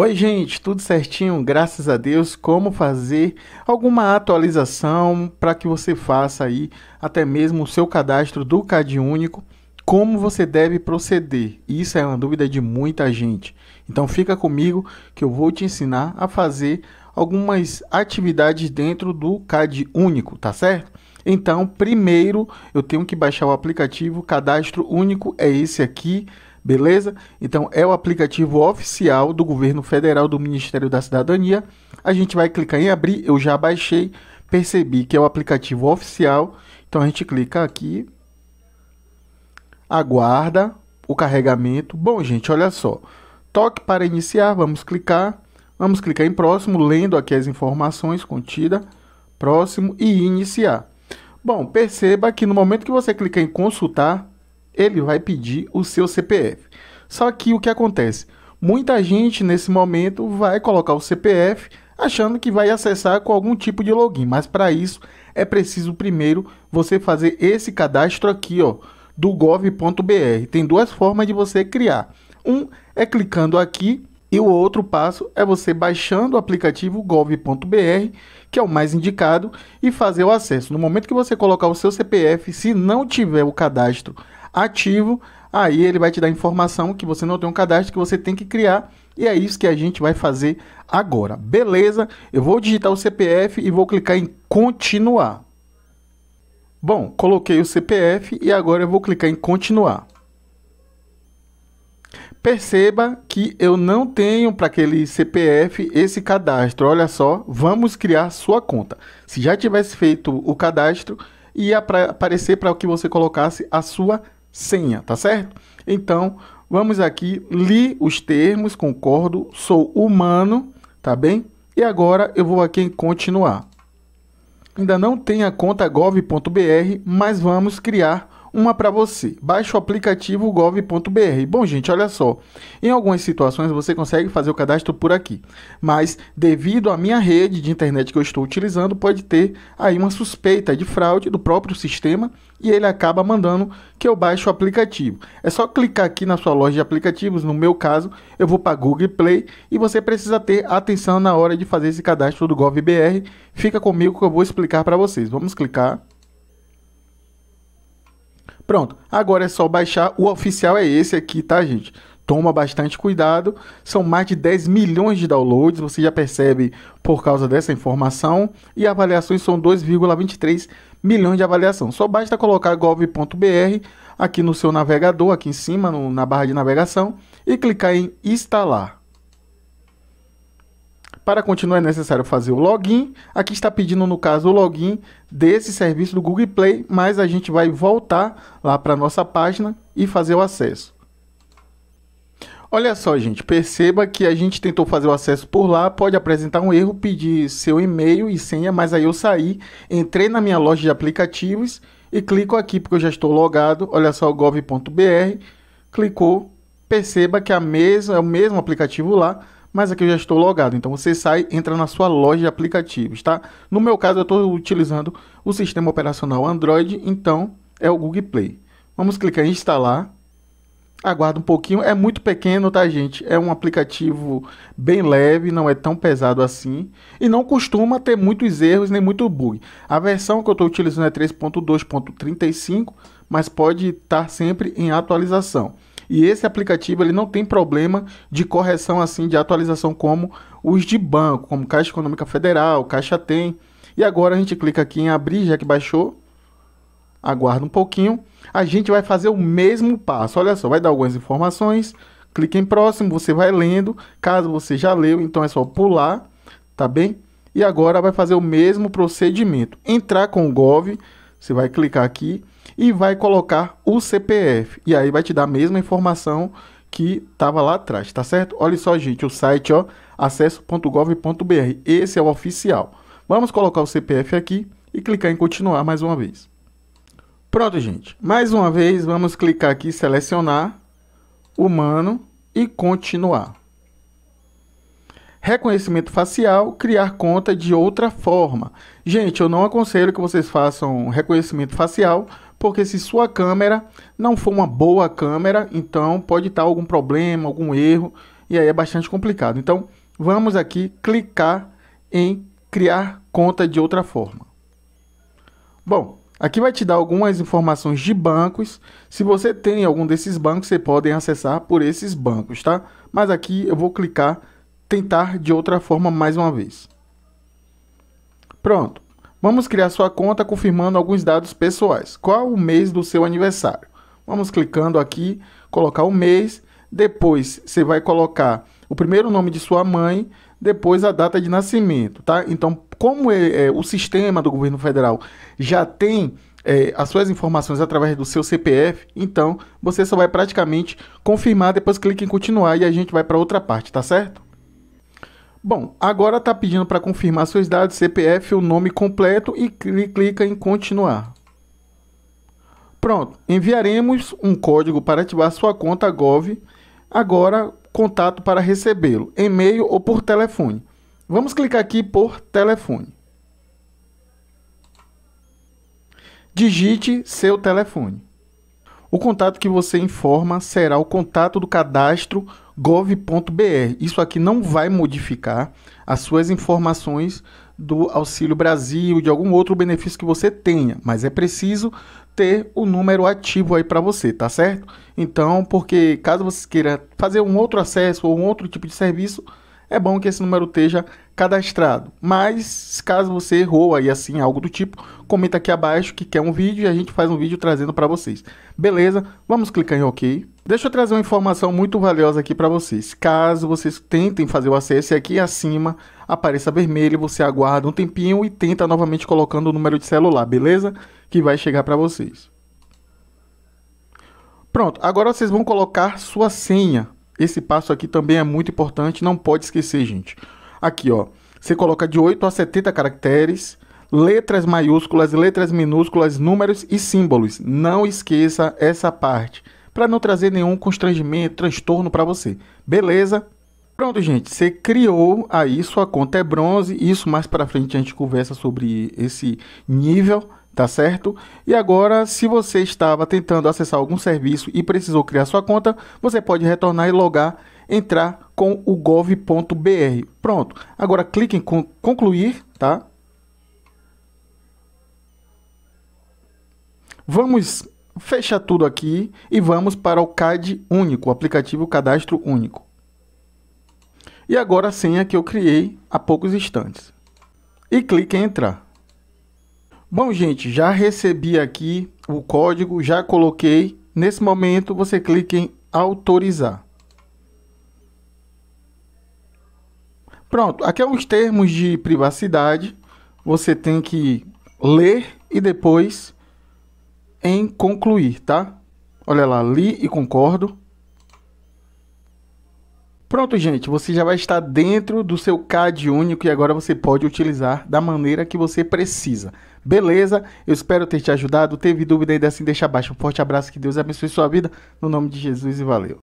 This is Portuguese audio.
Oi, gente, tudo certinho? Graças a Deus. Como fazer alguma atualização para que você faça aí até mesmo o seu cadastro do CadÚnico? Como você deve proceder? Isso é uma dúvida de muita gente. Então fica comigo que eu vou te ensinar a fazer algumas atividades dentro do CadÚnico, tá certo? Então, primeiro, eu tenho que baixar o aplicativo Cadastro Único, é esse aqui. Beleza? Então é o aplicativo oficial do governo federal do Ministério da Cidadania. A gente vai clicar em abrir, eu já baixei, percebi que é o aplicativo oficial. Então a gente clica aqui. Aguarda o carregamento. Bom, gente, olha só. Toque para iniciar, vamos clicar. Vamos clicar em próximo, lendo aqui as informações contidas. Próximo e iniciar. Bom, perceba que no momento que você clica em consultar, ele vai pedir o seu CPF. Só que o que acontece? Muita gente nesse momento vai colocar o CPF achando que vai acessar com algum tipo de login, mas para isso é preciso primeiro você fazer esse cadastro aqui, ó, do gov.br. Tem duas formas de você criar. Um é clicando aqui e o outro passo é você baixando o aplicativo gov.br, que é o mais indicado, e fazer o acesso. No momento que você colocar o seu CPF, se não tiver o cadastro ativo, aí ele vai te dar informação que você não tem um cadastro que você tem que criar. E é isso que a gente vai fazer agora. Beleza? Eu vou digitar o CPF e vou clicar em continuar. Bom, coloquei o CPF e agora eu vou clicar em continuar. Perceba que eu não tenho para aquele CPF esse cadastro. Olha só, vamos criar sua conta. Se já tivesse feito o cadastro, ia aparecer para que você colocasse a sua conta senha, tá certo? Então, vamos aqui, li os termos, concordo, sou humano, tá bem? E agora eu vou aqui em continuar. Ainda não tem a conta gov.br, mas vamos criar uma para você. Baixe o aplicativo gov.br. Bom, gente, olha só. Em algumas situações você consegue fazer o cadastro por aqui, mas devido à minha rede de internet que eu estou utilizando, pode ter aí uma suspeita de fraude do próprio sistema e ele acaba mandando que eu baixe o aplicativo. É só clicar aqui na sua loja de aplicativos, no meu caso, eu vou para Google Play e você precisa ter atenção na hora de fazer esse cadastro do gov.br. Fica comigo que eu vou explicar para vocês. Vamos clicar Pronto. Agora é só baixar. O oficial é esse aqui, tá, gente? Toma bastante cuidado. São mais de 10 milhões de downloads, você já percebe por causa dessa informação. E avaliações são 2,23 milhões de avaliação. Só basta colocar gov.br aqui no seu navegador, aqui em cima, no, na barra de navegação, e clicar em instalar. Para continuar, é necessário fazer o login. Aqui está pedindo, no caso, o login desse serviço do Google Play, mas a gente vai voltar lá para a nossa página e fazer o acesso. Olha só, gente, perceba que a gente tentou fazer o acesso por lá, pode apresentar um erro, pedir seu e-mail e senha, mas aí eu saí, entrei na minha loja de aplicativos e clico aqui porque eu já estou logado, olha só, gov.br, clicou, perceba que a mesma, é o mesmo aplicativo lá, mas aqui eu já estou logado. Então você sai, entra na sua loja de aplicativos, tá? No meu caso, eu estou utilizando o sistema operacional Android, então é o Google Play. Vamos clicar em instalar. Aguarda um pouquinho, é muito pequeno, tá, gente? É um aplicativo bem leve, não é tão pesado assim e não costuma ter muitos erros nem muito bug. A versão que eu estou utilizando é 3.2.35, mas pode estar sempre em atualização. E esse aplicativo ele não tem problema de correção assim de atualização como os de banco, como Caixa Econômica Federal, Caixa Tem. E agora a gente clica aqui em abrir, já que baixou. Aguarda um pouquinho. A gente vai fazer o mesmo passo. Olha só, vai dar algumas informações. Clique em próximo, você vai lendo. Caso você já leu, então é só pular, tá bem? E agora vai fazer o mesmo procedimento. Entrar com o Gov você vai clicar aqui e vai colocar o CPF. E aí vai te dar a mesma informação que estava lá atrás, tá certo? Olha só, gente, o site, ó, acesso.gov.br. Esse é o oficial. Vamos colocar o CPF aqui e clicar em continuar mais uma vez. Pronto, gente. Mais uma vez, vamos clicar aqui, selecionar, humano e continuar reconhecimento facial, criar conta de outra forma. Gente, eu não aconselho que vocês façam reconhecimento facial, porque se sua câmera não for uma boa câmera, então pode estar algum problema, algum erro, e aí é bastante complicado. Então, vamos aqui clicar em criar conta de outra forma. Bom, aqui vai te dar algumas informações de bancos. Se você tem algum desses bancos, você pode acessar por esses bancos, tá? Mas aqui eu vou clicar tentar de outra forma mais uma vez. Pronto. Vamos criar sua conta confirmando alguns dados pessoais. Qual o mês do seu aniversário? Vamos clicando aqui, colocar o mês, depois você vai colocar o primeiro nome de sua mãe, depois a data de nascimento, tá? Então, como é, é, o sistema do governo federal já tem é, as suas informações através do seu CPF, então você só vai praticamente confirmar, depois clique em continuar e a gente vai para outra parte, tá certo? Bom, agora está pedindo para confirmar seus dados, CPF, o nome completo e clica em continuar. Pronto, enviaremos um código para ativar sua conta Gov. Agora, contato para recebê-lo, e-mail ou por telefone. Vamos clicar aqui por telefone. Digite seu telefone. O contato que você informa será o contato do cadastro gov.br. Isso aqui não vai modificar as suas informações do Auxílio Brasil, de algum outro benefício que você tenha, mas é preciso ter o número ativo aí para você, tá certo? Então, porque caso você queira fazer um outro acesso ou um outro tipo de serviço, é bom que esse número esteja cadastrado. Mas caso você errou aí assim, algo do tipo, comenta aqui abaixo que quer um vídeo e a gente faz um vídeo trazendo para vocês. Beleza? Vamos clicar em OK. Deixa eu trazer uma informação muito valiosa aqui para vocês. Caso vocês tentem fazer o acesso aqui acima, apareça vermelho, você aguarda um tempinho e tenta novamente colocando o número de celular, beleza? Que vai chegar para vocês. Pronto, agora vocês vão colocar sua senha esse passo aqui também é muito importante, não pode esquecer, gente. Aqui, ó, você coloca de 8 a 70 caracteres, letras maiúsculas, letras minúsculas, números e símbolos. Não esqueça essa parte, para não trazer nenhum constrangimento, transtorno para você. Beleza? Pronto, gente, você criou aí, sua conta é bronze, isso mais para frente a gente conversa sobre esse nível, tá certo? E agora, se você estava tentando acessar algum serviço e precisou criar sua conta, você pode retornar e logar, entrar com o gov.br. Pronto. Agora clique em concluir, tá? Vamos fechar tudo aqui e vamos para o CAD único, o aplicativo Cadastro Único. E agora a senha que eu criei há poucos instantes. E clique em entrar. Bom, gente, já recebi aqui o código, já coloquei. Nesse momento, você clica em autorizar. Pronto, aqui é termos de privacidade. Você tem que ler e depois em concluir, tá? Olha lá, li e concordo. Pronto, gente, você já vai estar dentro do seu CAD único e agora você pode utilizar da maneira que você precisa. Beleza? Eu espero ter te ajudado. Teve dúvida ainda assim, deixa abaixo. Um forte abraço, que Deus abençoe sua vida. No nome de Jesus e valeu.